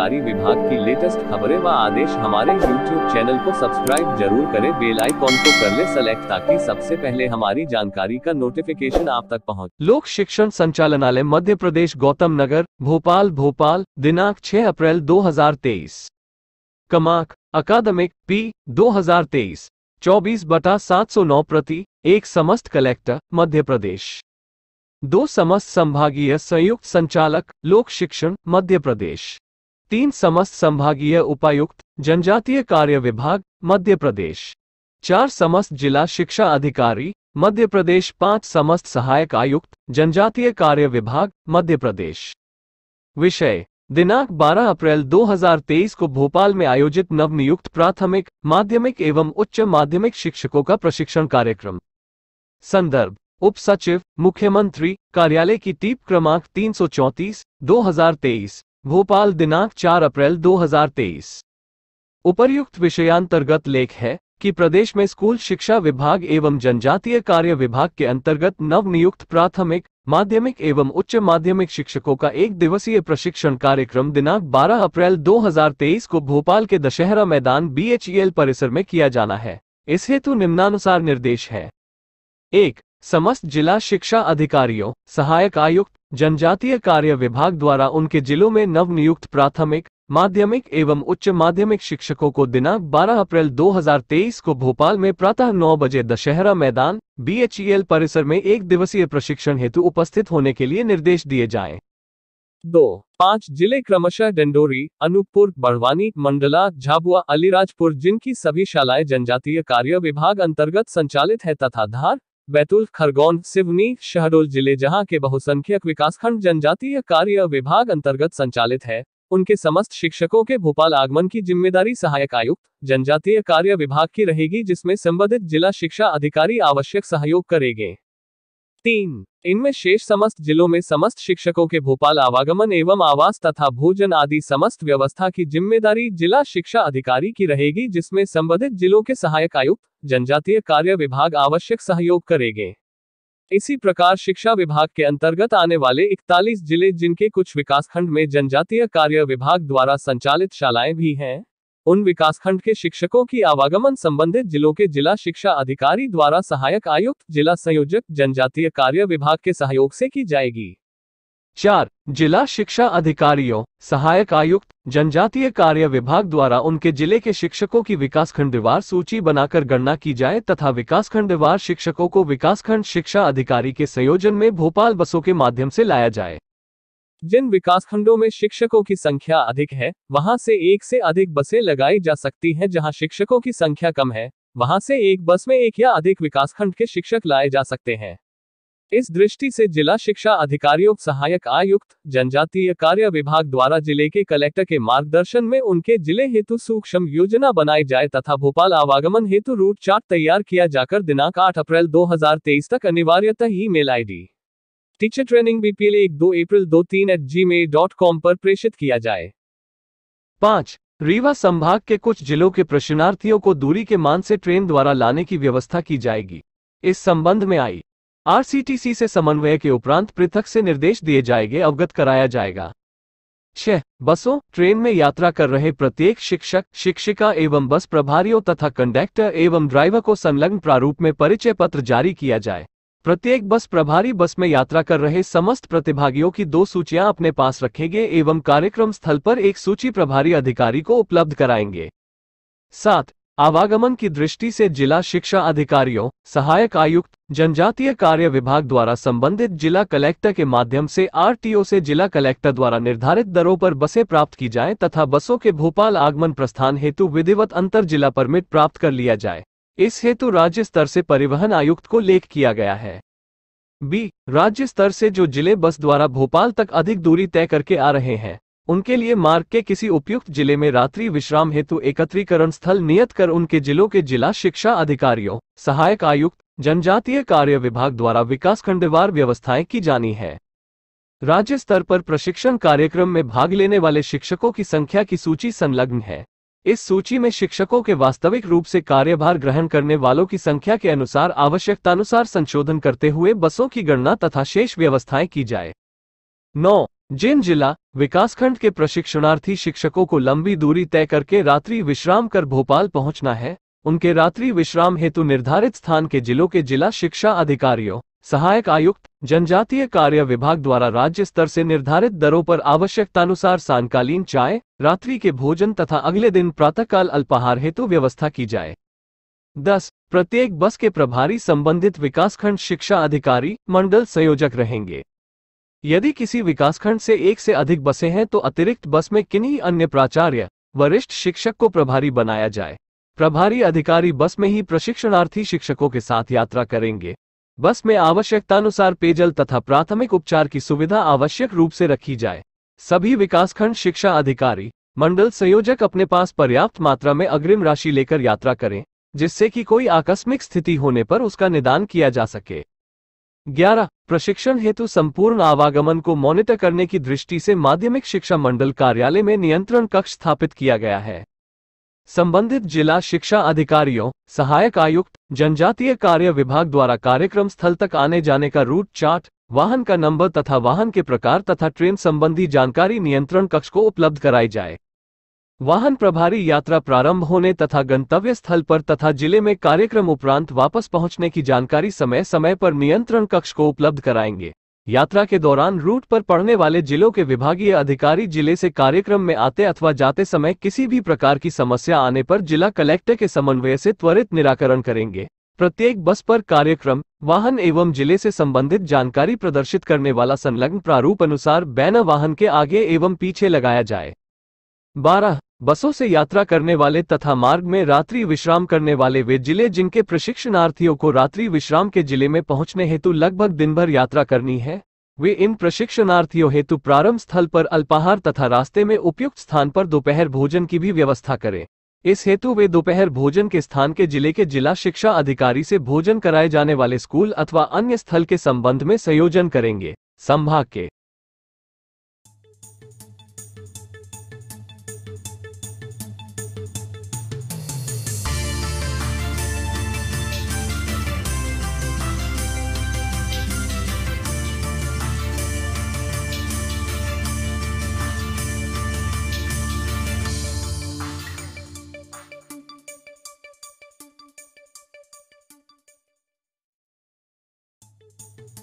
आबकारी विभाग की लेटेस्ट खबरें व आदेश हमारे यूट्यूब चैनल को सब्सक्राइब जरूर करें बेल आइकॉन को कर ले सेलेक्ट ताकि सबसे पहले हमारी जानकारी का नोटिफिकेशन आप तक पहुँच लोक शिक्षण संचालनालय मध्य प्रदेश गौतम नगर भोपाल भोपाल दिनांक 6 अप्रैल 2023 कमाक अकादमिक पी 2023 चौबीस बटा नौ प्रति एक समस्त कलेक्टर मध्य प्रदेश दो समस्त संभागीय संयुक्त संचालक लोक शिक्षण मध्य प्रदेश तीन समस्त संभागीय उपायुक्त जनजातीय कार्य विभाग मध्य प्रदेश चार समस्त जिला शिक्षा अधिकारी मध्य प्रदेश पांच समस्त सहायक आयुक्त जनजातीय कार्य विभाग मध्य प्रदेश विषय दिनांक 12 अप्रैल 2023 को भोपाल में आयोजित नवनियुक्त प्राथमिक माध्यमिक एवं उच्च माध्यमिक शिक्षकों का प्रशिक्षण कार्यक्रम संदर्भ उप सचिव मुख्यमंत्री कार्यालय की टीप क्रमांक तीन सौ चौंतीस दो हजार तेईस भोपाल दिनांक 4 अप्रैल 2023 उपर्युक्त विषयांतर्गत लेख है कि प्रदेश में स्कूल शिक्षा विभाग एवं जनजातीय कार्य विभाग के अंतर्गत नवनियुक्त प्राथमिक माध्यमिक एवं उच्च माध्यमिक शिक्षकों का एक दिवसीय प्रशिक्षण कार्यक्रम दिनांक 12 अप्रैल 2023 को भोपाल के दशहरा मैदान बीएचईएल e परिसर में किया जाना है इस हेतु निम्नानुसार निर्देश है एक समस्त जिला शिक्षा अधिकारियों सहायक आयुक्त जनजातीय कार्य विभाग द्वारा उनके जिलों में नवनियुक्त प्राथमिक माध्यमिक एवं उच्च माध्यमिक शिक्षकों को दिनांक 12 अप्रैल 2023 को भोपाल में प्रातः 9 बजे दशहरा मैदान बीएचईएल e परिसर में एक दिवसीय प्रशिक्षण हेतु उपस्थित होने के लिए निर्देश दिए जाए दो पांच जिले क्रमशः डंडोरी अनूपपुर बड़वानी मंडला झाबुआ अलीराजपुर जिनकी सभी शालाएं जनजातीय कार्य विभाग अंतर्गत संचालित है तथा धार बैतूल खरगोन सिवनी शहडोल जिले जहां के बहुसंख्यक विकासखंड जनजातीय कार्य विभाग अंतर्गत संचालित है उनके समस्त शिक्षकों के भोपाल आगमन की जिम्मेदारी सहायक आयुक्त जनजातीय कार्य विभाग की रहेगी जिसमें संबंधित जिला शिक्षा अधिकारी आवश्यक सहयोग करेंगे तीन इनमें शेष समस्त जिलों में समस्त शिक्षकों के भोपाल आवागमन एवं आवास तथा भोजन आदि समस्त व्यवस्था की जिम्मेदारी जिला शिक्षा अधिकारी की रहेगी जिसमें संबंधित जिलों के सहायक आयुक्त जनजातीय कार्य विभाग आवश्यक सहयोग करेंगे इसी प्रकार शिक्षा विभाग के अंतर्गत आने वाले 41 जिले जिनके कुछ विकासखंड में जनजातीय कार्य विभाग द्वारा संचालित शालाएं भी हैं उन विकासखंड के शिक्षकों की आवागमन संबंधित जिलों के जिला शिक्षा अधिकारी द्वारा सहायक आयुक्त जिला संयोजक जनजातीय कार्य विभाग के सहयोग से की जाएगी चार जिला शिक्षा अधिकारियों सहायक आयुक्त जनजातीय कार्य विभाग द्वारा उनके जिले के शिक्षकों की विकासखंडवार सूची बनाकर गणना की जाए तथा विकासखंडवार शिक्षकों को विकासखंड शिक्षा अधिकारी के संयोजन में भोपाल बसों के माध्यम से लाया जाए जिन विकासखंडों में शिक्षकों की संख्या अधिक है वहां से एक से अधिक बसें लगाई जा सकती हैं जहां शिक्षकों की संख्या कम है वहां से एक बस में एक या अधिक विकासखंड के शिक्षक लाए जा सकते हैं इस दृष्टि से जिला शिक्षा अधिकारियों सहायक आयुक्त जनजातीय कार्य विभाग द्वारा जिले के कलेक्टर के मार्गदर्शन में उनके जिले हेतु सूक्ष्म योजना बनाई जाए तथा भोपाल आवागमन हेतु रूट चार्ट तैयार किया जाकर दिनांक 8 अप्रैल 2023 तक अनिवार्यतः email I teacher training BPL एक दो अप्रैल दो तीन at Gmail dot com पर प्रेषित किया जाए पांच रीवा संभाग के कुछ जिलों के प्रशिक्षणार्थियों को दूरी के मान से ट्रेन द्वारा लाने की व्यवस्था की जाएगी इस संबंध में आई आरसीटीसी से समन्वय के उपरांत पृथक से निर्देश दिए जाएंगे अवगत कराया जाएगा छह बसों ट्रेन में यात्रा कर रहे प्रत्येक शिक्षक शिक्षिका एवं बस प्रभारियों तथा कंडक्टर एवं ड्राइवर को संलग्न प्रारूप में परिचय पत्र जारी किया जाए प्रत्येक बस प्रभारी बस में यात्रा कर रहे समस्त प्रतिभागियों की दो सूचियां अपने पास रखेंगे एवं कार्यक्रम स्थल पर एक सूची प्रभारी अधिकारी को उपलब्ध कराएंगे साथ आवागमन की दृष्टि से जिला शिक्षा अधिकारियों सहायक आयुक्त जनजातीय कार्य विभाग द्वारा संबंधित जिला कलेक्टर के माध्यम से आरटीओ से जिला कलेक्टर द्वारा निर्धारित दरों पर बसें प्राप्त की जाएं तथा बसों के भोपाल आगमन प्रस्थान हेतु विधिवत अंतर जिला परमिट प्राप्त कर लिया जाए इस हेतु राज्य स्तर से परिवहन आयुक्त को लेख किया गया है बी राज्य स्तर से जो जिले बस द्वारा भोपाल तक अधिक दूरी तय करके आ रहे हैं उनके लिए मार्ग के किसी उपयुक्त जिले में रात्रि विश्राम हेतु एकत्रीकरण स्थल नियत कर उनके जिलों के जिला शिक्षा अधिकारियों सहायक आयुक्त जनजातीय कार्य विभाग द्वारा विकास खंडवार व्यवस्थाएं की जानी है राज्य स्तर पर प्रशिक्षण कार्यक्रम में भाग लेने वाले शिक्षकों की संख्या की सूची संलग्न है इस सूची में शिक्षकों के वास्तविक रूप से कार्यभार ग्रहण करने वालों की संख्या के अनुसार आवश्यकतानुसार संशोधन करते हुए बसों की गणना तथा शेष व्यवस्थाएं की जाए नौ जिन जिला विकासखंड के प्रशिक्षणार्थी शिक्षकों को लंबी दूरी तय करके रात्रि विश्राम कर भोपाल पहुंचना है उनके रात्रि विश्राम हेतु निर्धारित स्थान के जिलों के जिला शिक्षा अधिकारियों सहायक आयुक्त जनजातीय कार्य विभाग द्वारा राज्य स्तर से निर्धारित दरों पर आवश्यकतानुसार सांकालीन चाय रात्रि के भोजन तथा अगले दिन प्रातःकाल अल्पाहार हेतु व्यवस्था की जाए 10. प्रत्येक बस के प्रभारी संबंधित विकासखंड शिक्षा अधिकारी मंडल संयोजक रहेंगे यदि किसी विकासखंड से एक से अधिक बसें हैं तो अतिरिक्त बस में किन्हीं अन्य प्राचार्य वरिष्ठ शिक्षक को प्रभारी बनाया जाए प्रभारी अधिकारी बस में ही प्रशिक्षणार्थी शिक्षकों के साथ यात्रा करेंगे बस में आवश्यकतानुसार पेयजल तथा प्राथमिक उपचार की सुविधा आवश्यक रूप से रखी जाए सभी विकासखंड शिक्षा अधिकारी मंडल संयोजक अपने पास पर्याप्त मात्रा में अग्रिम राशि लेकर यात्रा करें जिससे कि कोई आकस्मिक स्थिति होने पर उसका निदान किया जा सके 11. प्रशिक्षण हेतु संपूर्ण आवागमन को मॉनिटर करने की दृष्टि से माध्यमिक शिक्षा मंडल कार्यालय में नियंत्रण कक्ष स्थापित किया गया है संबंधित जिला शिक्षा अधिकारियों सहायक आयुक्त जनजातीय कार्य विभाग द्वारा कार्यक्रम स्थल तक आने जाने का रूट चार्ट वाहन का नंबर तथा वाहन के प्रकार तथा ट्रेन संबंधी जानकारी नियंत्रण कक्ष को उपलब्ध कराई जाए वाहन प्रभारी यात्रा प्रारंभ होने तथा गंतव्य स्थल पर तथा जिले में कार्यक्रम उपरांत वापस पहुंचने की जानकारी समय समय पर नियंत्रण कक्ष को उपलब्ध कराएंगे यात्रा के दौरान रूट पर पड़ने वाले जिलों के विभागीय अधिकारी जिले से कार्यक्रम में आते अथवा जाते समय किसी भी प्रकार की समस्या आने पर जिला कलेक्टर के समन्वय से त्वरित निराकरण करेंगे प्रत्येक बस पर कार्यक्रम वाहन एवं जिले से संबंधित जानकारी प्रदर्शित करने वाला संलग्न प्रारूप अनुसार बैनर वाहन के आगे एवं पीछे लगाया जाए बारह बसों से यात्रा करने वाले तथा मार्ग में रात्रि विश्राम करने वाले वे जिले जिनके प्रशिक्षणार्थियों को रात्रि विश्राम के जिले में पहुंचने हेतु लगभग दिन भर यात्रा करनी है वे इन प्रशिक्षणार्थियों हेतु प्रारंभ स्थल पर अल्पाहार तथा रास्ते में उपयुक्त स्थान पर दोपहर भोजन की भी व्यवस्था करें इस हेतु वे दोपहर भोजन के स्थान के जिले के जिला शिक्षा अधिकारी से भोजन कराए जाने वाले स्कूल अथवा अन्य स्थल के संबंध में संयोजन करेंगे संभाग के Thank you.